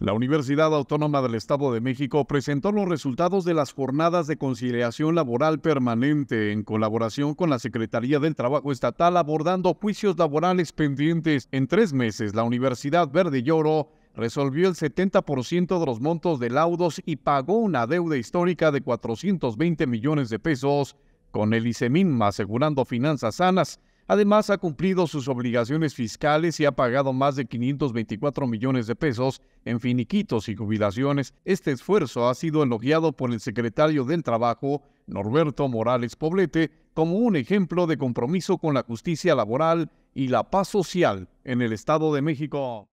La Universidad Autónoma del Estado de México presentó los resultados de las jornadas de conciliación laboral permanente en colaboración con la Secretaría del Trabajo Estatal abordando juicios laborales pendientes. En tres meses, la Universidad Verde Lloro resolvió el 70% de los montos de laudos y pagó una deuda histórica de 420 millones de pesos con el ICEMINMA asegurando finanzas sanas. Además, ha cumplido sus obligaciones fiscales y ha pagado más de 524 millones de pesos en finiquitos y jubilaciones. Este esfuerzo ha sido elogiado por el secretario del Trabajo, Norberto Morales Poblete, como un ejemplo de compromiso con la justicia laboral y la paz social en el Estado de México.